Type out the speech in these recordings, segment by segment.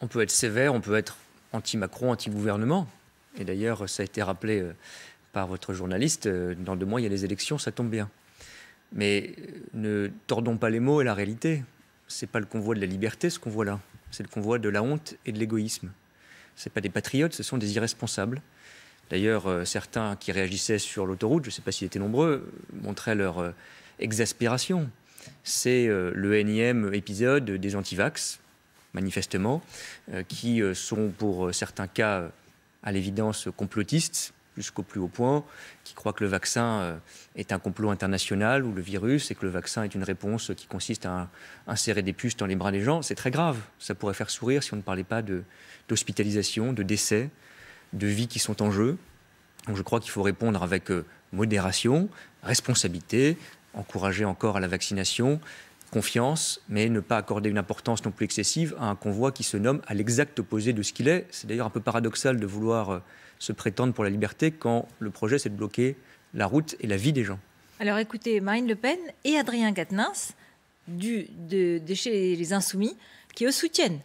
on peut être sévère, on peut être anti-Macron, anti-gouvernement. Et d'ailleurs, ça a été rappelé euh, par votre journaliste, euh, dans deux mois, il y a les élections, ça tombe bien. Mais euh, ne tordons pas les mots et la réalité. Ce n'est pas le convoi de la liberté, ce qu'on voit là. C'est le convoi de la honte et de l'égoïsme. Ce C'est pas des patriotes, ce sont des irresponsables. D'ailleurs, certains qui réagissaient sur l'autoroute, je ne sais pas s'ils étaient nombreux, montraient leur exaspération. C'est le énième épisode des antivax, manifestement, euh, qui euh, sont pour euh, certains cas à l'évidence complotistes jusqu'au plus haut point, qui croient que le vaccin est un complot international ou le virus et que le vaccin est une réponse qui consiste à insérer des puces dans les bras des gens, c'est très grave. Ça pourrait faire sourire si on ne parlait pas d'hospitalisation, de, de décès, de vies qui sont en jeu. Donc je crois qu'il faut répondre avec modération, responsabilité, encourager encore à la vaccination, confiance, mais ne pas accorder une importance non plus excessive à un convoi qui se nomme à l'exact opposé de ce qu'il est. C'est d'ailleurs un peu paradoxal de vouloir euh, se prétendre pour la liberté quand le projet c'est de bloquer la route et la vie des gens. Alors écoutez, Marine Le Pen et Adrien Gatnins, du, de, de, chez les Insoumis, qui eux soutiennent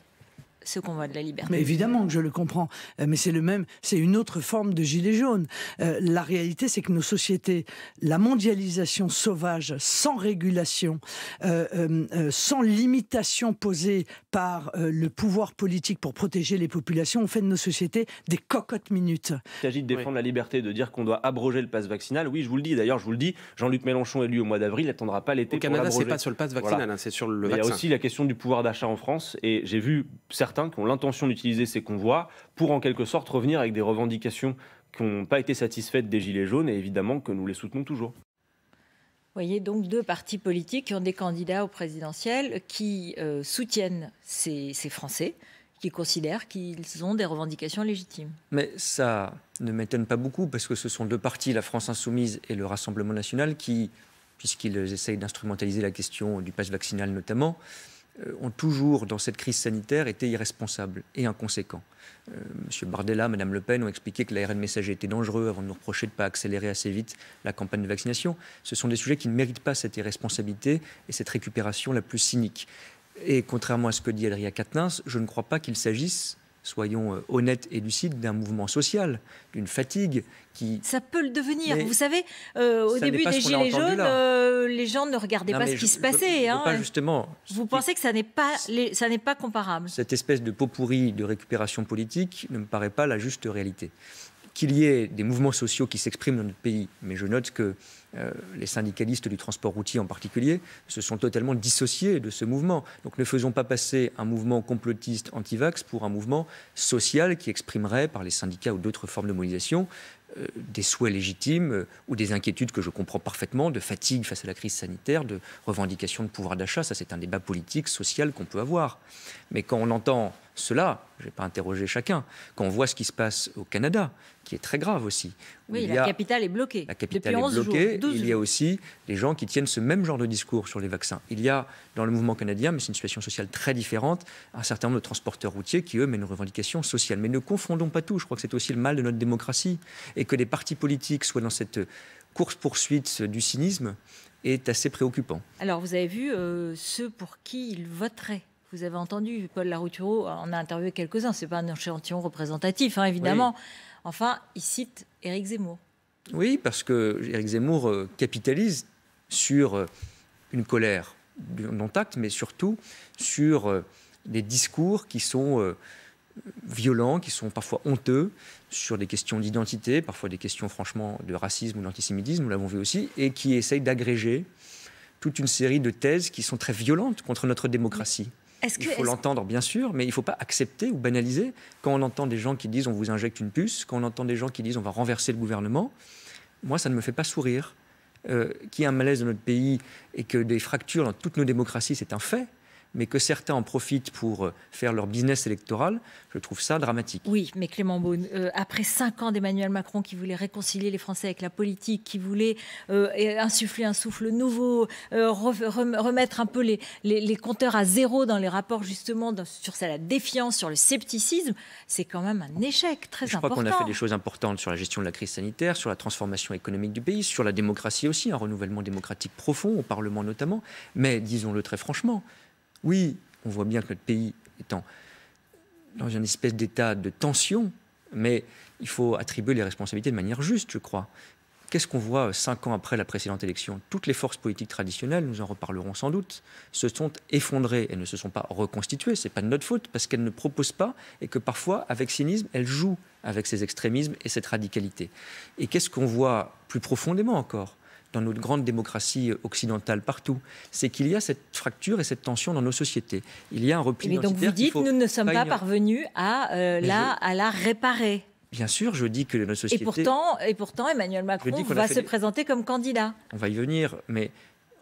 ce qu'on voit de la liberté. Mais évidemment que je le comprends, euh, mais c'est le même, c'est une autre forme de gilet jaune. Euh, la réalité, c'est que nos sociétés, la mondialisation sauvage, sans régulation, euh, sans limitation posée par le pouvoir politique pour protéger les populations, ont fait de nos sociétés des cocottes minutes. Il s'agit de défendre la liberté, de dire qu'on doit abroger le passe vaccinal. Oui, je vous le dis. D'ailleurs, je vous le dis, Jean-Luc Mélenchon élu au mois d'avril n'attendra pas l'été. Au Canada, c'est pas sur le passe vaccinal, hein, c'est sur le. Il y a aussi la question du pouvoir d'achat en France, et j'ai vu certains certains qui ont l'intention d'utiliser ces convois pour en quelque sorte revenir avec des revendications qui n'ont pas été satisfaites des Gilets jaunes et évidemment que nous les soutenons toujours. Vous voyez donc deux partis politiques qui ont des candidats au présidentiel qui euh, soutiennent ces, ces, Français, qui considèrent qu'ils ont des revendications légitimes. Mais ça ne m'étonne pas beaucoup parce que ce sont deux partis, la France insoumise et le Rassemblement national, qui, puisqu'ils essayent d'instrumentaliser la question du pass vaccinal notamment, euh, ont toujours, dans cette crise sanitaire, été irresponsables et inconséquents. M. Euh, Monsieur Bardella, Mme Le Pen ont expliqué que l'ARN messager était dangereux avant de nous reprocher de ne pas accélérer assez vite la campagne de vaccination. Ce sont des sujets qui ne méritent pas cette irresponsabilité et cette récupération la plus cynique. Et contrairement à ce que dit Adria Katnins, je ne crois pas qu'il s'agisse soyons euh, honnêtes et lucides, d'un mouvement social, d'une fatigue qui... Ça peut le devenir. vous savez, euh, au début des Gilets jaunes, euh, les gens ne regardaient pas ce qui se passait. Hein. Vous pensez que ça n'est pas, ça n'est pas comparable Cette espèce de pot pourri de récupération politique ne me paraît pas la juste réalité. Qu'il y ait des mouvements sociaux qui s'expriment dans notre pays, mais je note que euh, les syndicalistes du transport routier en particulier, se sont totalement dissociés de ce mouvement. Donc ne faisons pas passer un mouvement complotiste anti-vax pour un mouvement social qui exprimerait par les syndicats ou d'autres formes de mobilisation euh, des souhaits légitimes euh, ou des inquiétudes que je comprends parfaitement, de fatigue face à la crise sanitaire, de revendication de pouvoir d'achat. Ça, c'est un débat politique, social qu'on peut avoir. Mais quand on entend cela, je n'ai pas interrogé chacun. Quand on voit ce qui se passe au Canada, qui est très grave aussi. Oui, la capitale est bloquée. La capitale est il y a aussi des gens qui tiennent ce même genre de discours sur les vaccins. Il y a dans le mouvement canadien, mais c'est une situation sociale très différente, un certain nombre de transporteurs routiers qui, eux, mènent une revendication sociale. Mais ne confondons pas tout. Je crois que c'est aussi le mal de notre démocratie. Et que les partis politiques soient dans cette course-poursuite du cynisme est assez préoccupant. Alors, vous avez vu euh, ceux pour qui ils voteraient vous avez entendu, Paul Laroutureau en a interviewé quelques-uns, ce n'est pas un échantillon représentatif, hein, évidemment. Enfin, il cite Éric Zemmour. Oui, parce que Éric Zemmour euh, capitalise sur euh, une colère non-tact, mais surtout sur euh, des discours qui sont violents, qui sont parfois honteux, sur des questions d'identité, parfois des questions franchement de racisme ou d'antisémitisme, nous l'avons vu aussi, et qui essayent d'agréger toute une série de thèses qui sont très violentes contre notre démocratie il faut l'entendre, bien sûr, mais il ne faut pas accepter ou banaliser. Quand on entend des gens qui disent on vous injecte une puce, quand on entend des gens qui disent on va renverser le gouvernement, moi, ça ne me fait pas sourire. Euh, qu'il y ait un malaise dans notre pays et que des fractures dans toutes nos démocraties, c'est un fait mais que certains en profitent pour euh, faire leur business électoral, je trouve ça dramatique. Oui, mais Clément Beaune, euh, après cinq ans d'Emmanuel Macron qui voulait réconcilier les Français avec la politique, qui voulait euh, insuffler un souffle nouveau, remettre un peu les, les, compteurs à zéro dans les rapports justement sur la défiance, sur le scepticisme, c'est quand même un échec très important. Je crois qu'on a fait des choses importantes sur la gestion de la crise sanitaire, sur la transformation économique du pays, sur la démocratie aussi, un renouvellement démocratique profond, au Parlement notamment, mais disons-le très franchement, oui, on voit bien que notre pays est dans une espèce d'état de tension, mais il faut attribuer les responsabilités de manière juste, je crois. Qu'est-ce qu'on voit euh, cinq ans après la précédente élection Toutes les forces politiques traditionnelles, nous en reparlerons sans doute, se sont effondrées et ne se sont pas reconstituées. Ce n'est pas de notre faute parce qu'elles ne proposent pas et que parfois, avec cynisme, elles jouent avec ces extrémismes et cette radicalité. Et qu'est-ce qu'on voit plus profondément encore dans notre grande démocratie occidentale partout, c'est qu'il y a cette fracture et cette tension dans nos sociétés. Il y a un repli Mais donc vous dites, nous ne sommes pas, parvenus à, euh, la, à la réparer. Bien sûr, je dis que nos sociétés... Et pourtant, et pourtant Emmanuel Macron va se présenter comme candidat. On va y venir, mais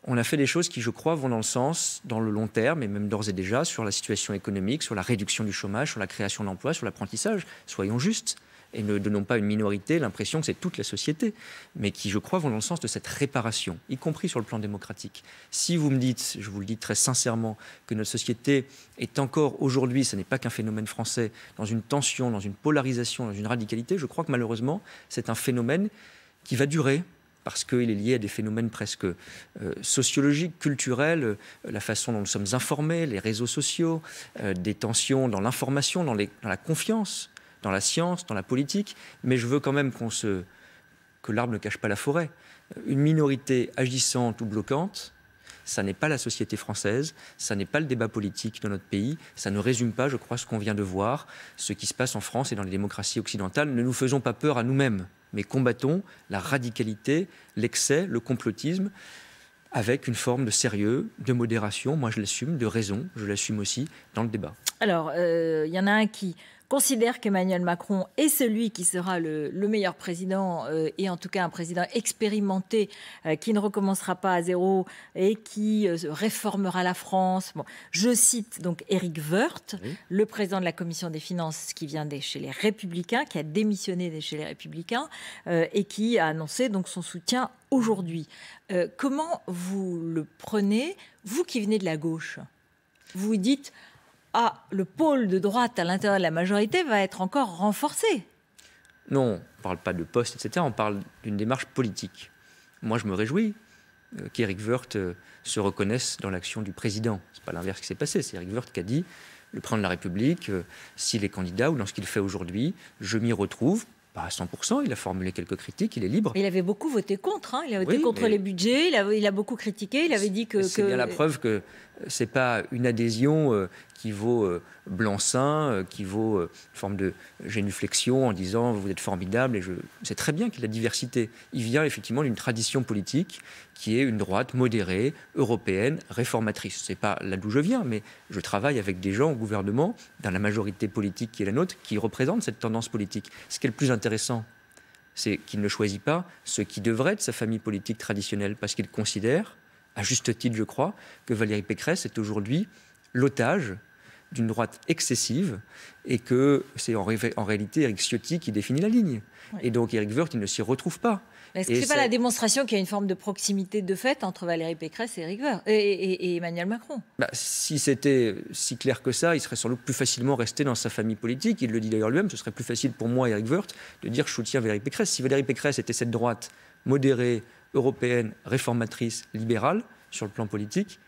on a fait des choses qui, je crois, vont dans le sens, dans le long terme, et même d'ores et déjà, sur la situation économique, sur la réduction du chômage, sur la création d'emplois, sur l'apprentissage. Soyons justes et ne donnons pas à une minorité l'impression que c'est toute la société, mais qui, je crois, vont dans le sens de cette réparation, y compris sur le plan démocratique. Si vous me dites, je vous le dis très sincèrement, que notre société est encore aujourd'hui, ce n'est pas qu'un phénomène français, dans une tension, dans une polarisation, dans une radicalité, je crois que malheureusement, c'est un phénomène qui va durer, parce qu'il est lié à des phénomènes presque euh, sociologiques, culturels, euh, la façon dont nous sommes informés, les réseaux sociaux, euh, des tensions dans l'information, dans, la confiance dans la science, dans la politique, mais je veux quand même qu'on se, que l'arbre ne cache pas la forêt. Une minorité agissante ou bloquante, ça n'est pas la société française, ça n'est pas le débat politique dans notre pays, ça ne résume pas, je crois, ce qu'on vient de voir, ce qui se passe en France et dans les démocraties occidentales. Ne nous faisons pas peur à nous-mêmes, mais combattons la radicalité, l'excès, le complotisme avec une forme de sérieux, de modération, moi je l'assume, de raison, je l'assume aussi dans le débat. Alors, euh, il y en a un qui considère qu'Emmanuel Macron est celui qui sera le, meilleur président euh, et en tout cas un président expérimenté euh, qui ne recommencera pas à zéro et qui euh, réformera la France. Bon, je cite donc Eric Woerth, le président de la commission des finances qui vient des, chez les Républicains, qui a démissionné des, chez les Républicains et qui a annoncé donc son soutien aujourd'hui. comment vous le prenez, vous qui venez de la gauche Vous dites ah, le pôle de droite à l'intérieur de la majorité va être encore renforcé. Non, on ne parle pas de poste, etc. On parle d'une démarche politique. Moi, je me réjouis euh, qu'Éric Woerth euh, se reconnaisse dans l'action du président. Ce n'est pas l'inverse qui s'est passé. C'est Éric Woerth qui a dit le président de la République, euh, s'il est candidat ou dans ce qu'il fait aujourd'hui, je m'y retrouve pas bah, à 100%, il a formulé quelques critiques, il est libre. il avait beaucoup voté contre, hein. il a voté contre les budgets, il a, beaucoup critiqué, il avait dit que... C'est bien la preuve que n'est pas une adhésion euh, qui vaut euh, blanc-seing, euh, qui vaut une forme de génuflexion en disant vous êtes formidable et je c'est très bien qu'il a la diversité. Il vient effectivement d'une tradition politique qui est une droite modérée, européenne, réformatrice. Ce n'est pas là d'où je viens, mais je travaille avec des gens au gouvernement, dans la majorité politique qui est la nôtre, qui représentent cette tendance politique. Ce qui est le plus intéressant, c'est qu'il ne choisit pas ce qui devrait être sa famille politique traditionnelle parce qu'il considère à juste titre je crois, que Valérie Pécresse est aujourd'hui l'otage d'une droite excessive et que c'est en, réalité Éric Ciotti qui définit la ligne. Et donc Éric Woerth, il ne s'y retrouve pas. Est-ce que ce n'est pas la démonstration qu'il y a une forme de proximité de fait entre Valérie Pécresse et, et, Emmanuel Macron bah, Si c'était si clair que ça, il serait sans doute plus facilement resté dans sa famille politique. Il le dit d'ailleurs lui-même, ce serait plus facile pour moi, Éric Woerth, de dire je soutiens Valérie Pécresse. Si Valérie Pécresse était cette droite modérée, européenne réformatrice libérale sur le plan politique,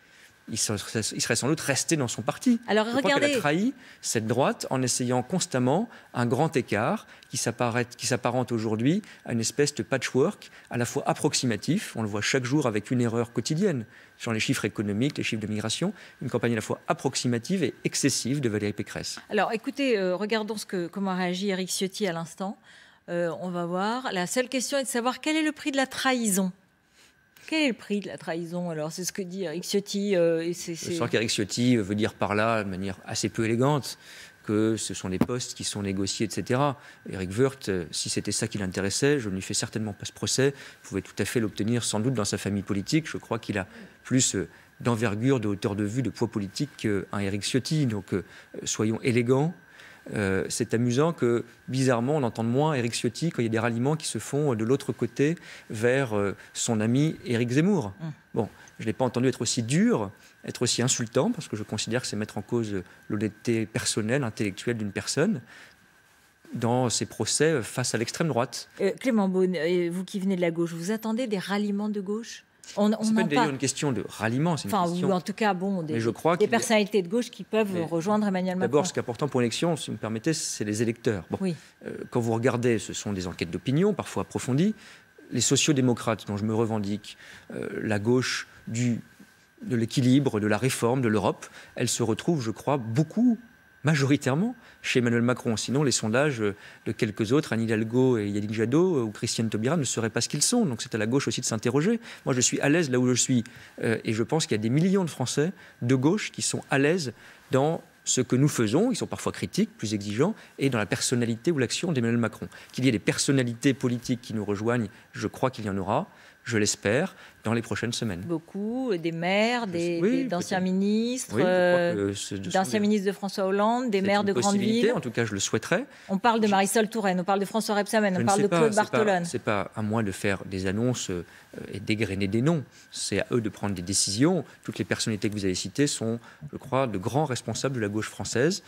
il serait sans doute resté dans son parti. Alors, Je Crois a trahi cette droite en essayant constamment un grand écart qui s'apparente aujourd'hui à une espèce de patchwork à la fois approximatif, on le voit chaque jour avec une erreur quotidienne sur les chiffres économiques, les chiffres de migration, une campagne à la fois approximative et excessive de Valérie Pécresse. Alors écoutez, euh, regardons ce que, comment a réagi Eric Ciotti à l'instant. Euh, on va voir. La seule question est de savoir quel est le prix de la trahison. Quel est le prix de la trahison Alors, c'est ce que dit Eric Ciotti. Euh, je qu'Eric Ciotti veut dire par là, de manière assez peu élégante, que ce sont les postes qui sont négociés, etc. Eric Wirth, euh, si c'était ça qui l'intéressait, je ne lui fais certainement pas ce procès. Il pouvait tout à fait l'obtenir, sans doute, dans sa famille politique. Je crois qu'il a plus d'envergure, de hauteur de vue, de poids politique qu'un Eric Ciotti. Donc, soyons élégants. Euh, c'est amusant que, bizarrement, on entende moins Éric Ciotti quand il y a des ralliements qui se font de l'autre côté vers euh, son ami Éric Zemmour. Hum. Bon, je ne l'ai pas entendu être aussi dur, être aussi insultant, parce que je considère que c'est mettre en cause l'honnêteté personnelle, intellectuelle d'une personne dans ses procès face à l'extrême droite. Euh, Clément Beaune, vous qui venez de la gauche, vous attendez des ralliements de gauche on, on c'est pas une question de ralliement, c'est une enfin, question... Ou en tout cas, bon, des, personnalités de gauche qui peuvent rejoindre Emmanuel Macron. D'abord, ce qui est important pour l'élection, si vous me permettez, c'est les électeurs. oui. Euh, quand vous regardez, ce sont des enquêtes d'opinion, parfois approfondies. Les sociodémocrates, dont je me revendique, euh, la gauche du de l'équilibre, de la réforme, de l'Europe, elle se retrouve, je crois, beaucoup majoritairement chez Emmanuel Macron. Sinon, les sondages euh, de quelques autres, Anne Hidalgo et Yannick Jadot euh, ou Christiane Taubira, ne seraient pas ce qu'ils sont. Donc c'est à la gauche aussi de s'interroger. Moi, je suis à l'aise là où je suis. Euh, et je pense qu'il y a des millions de Français de gauche qui sont à l'aise dans ce que nous faisons, ils sont parfois critiques, plus exigeants, et dans la personnalité ou l'action d'Emmanuel Macron. Qu'il y ait des personnalités politiques qui nous rejoignent, je crois qu'il y en aura je l'espère, dans les prochaines semaines. Beaucoup, euh, des maires, des, d'anciens ministres, euh, d'anciens ministres de François Hollande, des maires de grandes villes. En tout cas, je le souhaiterais. On parle de Marisol Touraine, on parle de François Rebsamen, on parle de Claude Bartolone. C'est pas à moi de faire des annonces euh, et dégrainer des noms. C'est à eux de prendre des décisions. Toutes les personnalités que vous avez citées sont, je crois, de grands responsables de la gauche française.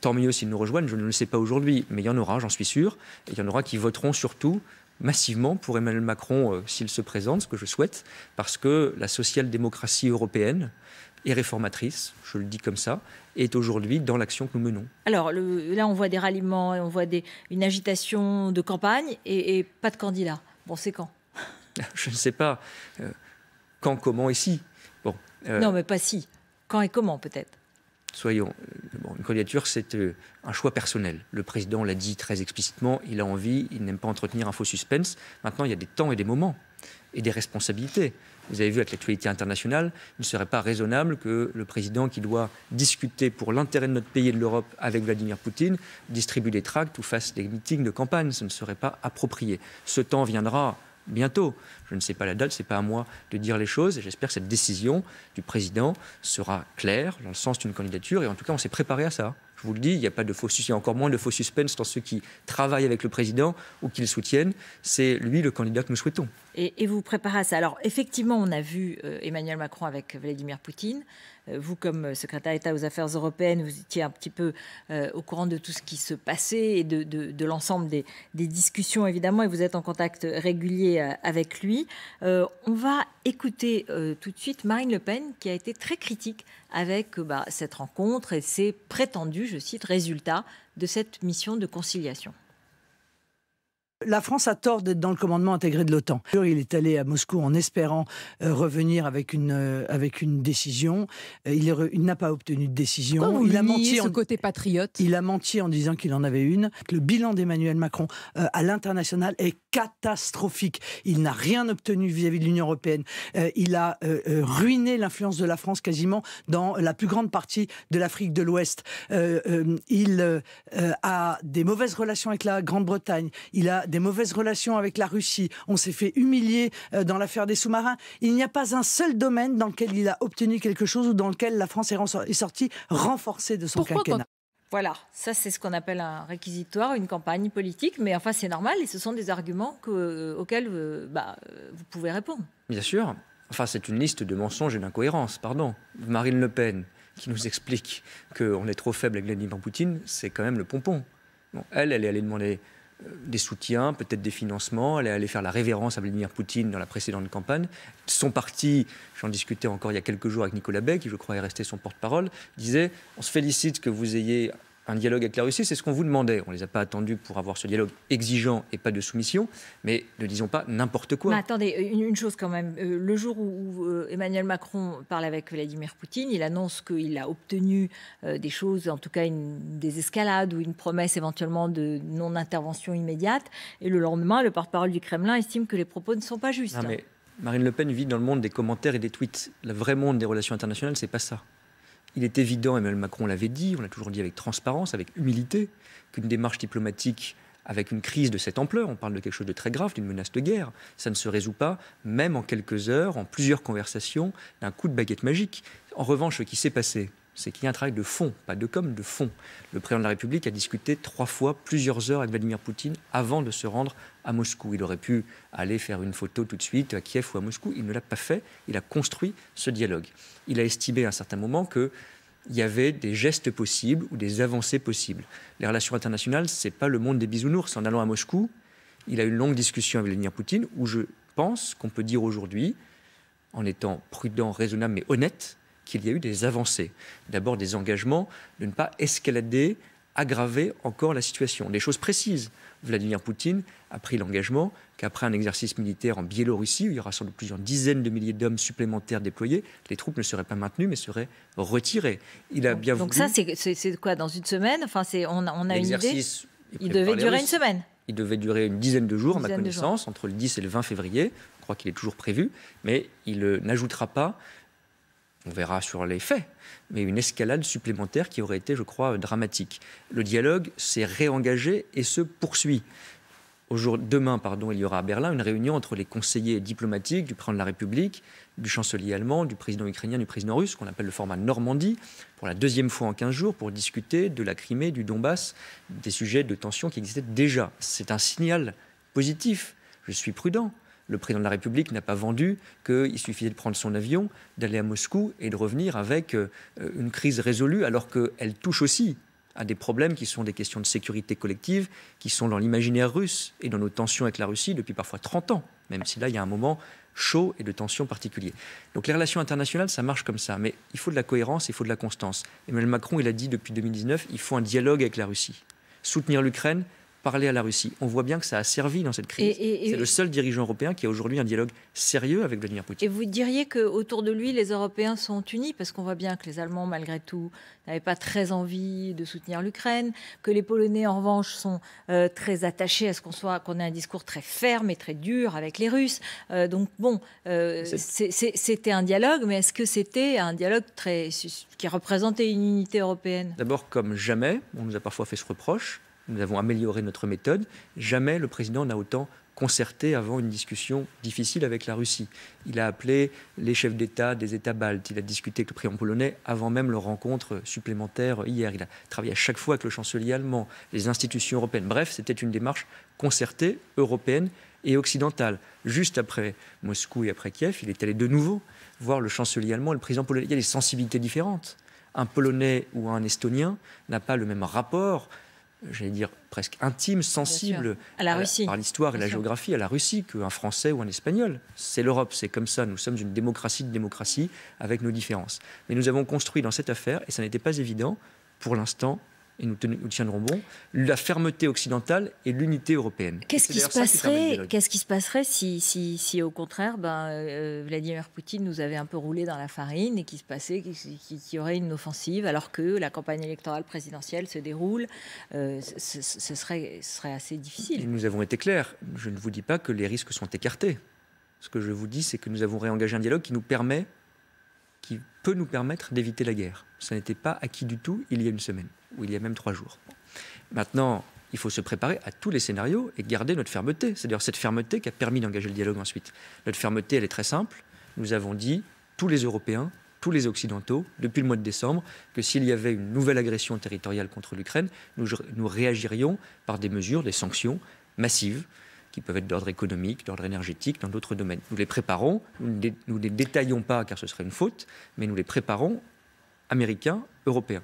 tant mieux s'ils nous rejoignent, je ne le sais pas aujourd'hui, mais il y en aura, j'en suis sûr. il y en aura qui voteront surtout massivement pour Emmanuel Macron euh, s'il se présente, ce que je souhaite, parce que la social-démocratie européenne est réformatrice, je le dis comme ça, est aujourd'hui dans l'action que nous menons. Alors là, on voit des ralliements, on voit une agitation de campagne et, pas de candidats. Bon, c'est quand Je ne sais pas. Euh, quand, comment et si euh, Non, mais pas si. Quand et comment peut-être soyons, euh, une candidature, c'est euh, un choix personnel. Le président l'a dit très explicitement, il a envie, il n'aime pas entretenir un faux suspense. Maintenant, il y a des temps et des moments et des responsabilités. Vous avez vu avec l'actualité internationale, il ne serait pas raisonnable que le président qui doit discuter pour l'intérêt de notre pays et de l'Europe avec Vladimir Poutine distribue des tracts ou fasse des meetings de campagne. Ce ne serait pas approprié. Ce temps viendra bientôt. Je ne sais pas la date, ce n'est pas à moi de dire les choses. j'espère que cette décision du président sera claire dans le sens d'une candidature. Et en tout cas, on s'est préparé à ça. Je vous le dis, il n'y a pas de faux il y a encore moins de faux suspense dans ceux qui travaillent avec le président ou qui le soutiennent. C'est lui le candidat que nous souhaitons et, vous préparez à ça. Alors effectivement, on a vu euh, Emmanuel Macron avec Vladimir Poutine. Euh, vous, comme euh, secrétaire d'État aux Affaires européennes, vous étiez un petit peu au courant de tout ce qui se passait et de, l'ensemble des, discussions, évidemment, et vous êtes en contact régulier avec lui. on va écouter tout de suite Marine Le Pen, qui a été très critique avec bah, cette rencontre et ses prétendus, je cite, résultats de cette mission de conciliation la France a tort d'être dans le commandement intégré de l'OTAN. Il est allé à Moscou en espérant euh, revenir avec une, euh, avec une décision. Euh, il, n'a pas obtenu de décision. il a menti en... côté patriote. Il a menti en disant qu'il en avait une. Le bilan d'Emmanuel Macron à l'international est catastrophique. Il n'a rien obtenu vis-à-vis -vis de l'Union européenne. il a ruiné l'influence de la France quasiment dans la plus grande partie de l'Afrique de l'Ouest. il a des mauvaises relations avec la Grande-Bretagne. Il a des mauvaises relations avec la Russie, on s'est fait humilier euh, dans l'affaire des sous-marins. Il n'y a pas un seul domaine dans lequel il a obtenu quelque chose ou dans lequel la France est, sortie renforcée de son quinquennat. Voilà, ça c'est ce qu'on appelle un réquisitoire, une campagne politique, mais enfin c'est normal et ce sont des arguments que, euh, auxquels euh, bah, vous pouvez répondre. Bien sûr, enfin c'est une liste de mensonges et d'incohérences, pardon. Marine Le Pen qui nous explique qu'on est trop faible avec Vladimir Poutine, c'est quand même le pompon. Bon, elle, elle est allée demander euh, des soutiens, peut-être des financements. Elle est faire la révérence à Vladimir Poutine dans la précédente campagne. Son parti, j'en discutais encore il y a quelques jours avec Nicolas Bay, qui je crois est resté son porte-parole, disait On se félicite que vous ayez un dialogue avec la Russie, c'est ce qu'on vous demandait. On ne les a pas attendus pour avoir ce dialogue exigeant et pas de soumission, mais ne disons pas n'importe quoi. Mais attendez, une, chose quand même. Euh, le jour où, euh, Emmanuel Macron parle avec Vladimir Poutine, il annonce qu'il a obtenu euh, des choses, en tout cas une, des escalades ou une promesse éventuellement de non-intervention immédiate. Et le lendemain, le porte-parole du Kremlin estime que les propos ne sont pas justes. Ah, mais Marine Le Pen vit dans le monde des commentaires et des tweets. Le vrai monde des relations internationales, c'est pas ça. Il est évident, Emmanuel Macron l'avait dit, on l'a toujours dit avec transparence, avec humilité, qu'une démarche diplomatique avec une crise de cette ampleur, on parle de quelque chose de très grave, d'une menace de guerre, ça ne se résout pas, même en quelques heures, en plusieurs conversations, d'un coup de baguette magique. En revanche, ce qui s'est passé c'est qu'il y a un travail de fond, pas de com, de fond. Le président de la République a discuté trois fois, plusieurs heures avec Vladimir Poutine avant de se rendre à Moscou. Il aurait pu aller faire une photo tout de suite à Kiev ou à Moscou. Il ne l'a pas fait. Il a construit ce dialogue. Il a estimé à un certain moment qu'il y avait des gestes possibles ou des avancées possibles. Les relations internationales, ce n'est pas le monde des bisounours. En allant à Moscou, il a eu une longue discussion avec Vladimir Poutine où je pense qu'on peut dire aujourd'hui, en étant prudent, raisonnable mais honnête, qu'il y a eu des avancées. D'abord des engagements de ne pas escalader, aggraver encore la situation. Des choses précises. Vladimir Poutine a pris l'engagement qu'après un exercice militaire en Biélorussie, où il y aura sans doute plusieurs dizaines de milliers d'hommes supplémentaires déployés, les troupes ne seraient pas maintenues mais seraient retirées. Il a bien voulu... Donc ça, c'est quoi Dans une semaine enfin, On, on a une idée Il devait durer une semaine il devait durer une dizaine de jours, à ma connaissance, entre le 10 et le 20 février. Je crois qu'il est toujours prévu, mais il euh, n'ajoutera pas on verra sur les faits, mais une escalade supplémentaire qui aurait été, je crois, dramatique. Le dialogue s'est réengagé et se poursuit. demain, pardon, il y aura à Berlin une réunion entre les conseillers diplomatiques du président de la République, du chancelier allemand, du président ukrainien, du président russe, qu'on appelle le format Normandie, pour la deuxième fois en 15 jours, pour discuter de la Crimée, du Donbass, des sujets de tension qui existaient déjà. C'est un signal positif. Je suis prudent. Le président de la République n'a pas vendu qu'il suffisait de prendre son avion, d'aller à Moscou et de revenir avec euh, une crise résolue, alors qu'elle touche aussi à des problèmes qui sont des questions de sécurité collective, qui sont dans l'imaginaire russe et dans nos tensions avec la Russie depuis parfois 30 ans, même si là, il y a un moment chaud et de tensions particulier. Donc les relations internationales, ça marche comme ça, mais il faut de la cohérence, il faut de la constance. Emmanuel Macron, il a dit depuis 2019, il faut un dialogue avec la Russie. Soutenir l'Ukraine, parler à la Russie. On voit bien que ça a servi dans cette crise. C'est le seul dirigeant européen qui a aujourd'hui un dialogue sérieux avec Vladimir Poutine. Et vous diriez que autour de lui, les Européens sont unis, parce qu'on voit bien que les Allemands, malgré tout, n'avaient pas très envie de soutenir l'Ukraine, que les Polonais, en revanche, sont euh, très attachés à ce qu'on soit, qu'on ait un discours très ferme et très dur avec les Russes. Euh, donc bon, euh, c'était un dialogue, mais est-ce que c'était un dialogue qui représentait une unité européenne D'abord, comme jamais, on nous a parfois fait ce reproche nous avons amélioré notre méthode. Jamais le président n'a autant concerté avant une discussion difficile avec la Russie. Il a appelé les chefs d'État des États baltes, il a discuté avec le président polonais avant même leur rencontre supplémentaire hier, il a travaillé à chaque fois avec le chancelier allemand, les institutions européennes. Bref, c'était une démarche concertée, européenne et occidentale. Juste après Moscou et après Kiev, il est allé de nouveau voir le chancelier allemand et le président polonais. Il y a des sensibilités différentes. Un Polonais ou un Estonien n'a pas le même rapport j'allais dire, presque intime, sensible à par l'histoire et la géographie à la Russie qu'un Français ou un Espagnol. C'est l'Europe, c'est comme ça. Nous sommes une démocratie de démocratie avec nos différences. Mais nous avons construit dans cette affaire, et ça n'était pas évident, pour l'instant, et nous, tiendrons bon, la fermeté occidentale et l'unité européenne. Qu'est-ce qui, se passerait, qui se passerait si, si, si au contraire, ben, euh, Vladimir Poutine nous avait un peu roulé dans la farine et qu'il se passait, qu'il y aurait une offensive alors que la campagne électorale présidentielle se déroule euh, ce, serait, serait assez difficile. nous avons été clairs. Je ne vous dis pas que les risques sont écartés. Ce que je vous dis, c'est que nous avons réengagé un dialogue qui nous permet qui peut nous permettre d'éviter la guerre. Ça n'était pas acquis du tout il y a une semaine, ou il y a même trois jours. Maintenant, il faut se préparer à tous les scénarios et garder notre fermeté. C'est d'ailleurs cette fermeté qui a permis d'engager le dialogue ensuite. Notre fermeté, elle est très simple. Nous avons dit, tous les Européens, tous les Occidentaux, depuis le mois de décembre, que s'il y avait une nouvelle agression territoriale contre l'Ukraine, nous, nous réagirions par des mesures, des sanctions massives, qui peuvent être d'ordre économique, d'ordre énergétique, dans d'autres domaines. Nous les préparons, nous ne les, détaillons pas car ce serait une faute, mais nous les préparons américains, européens.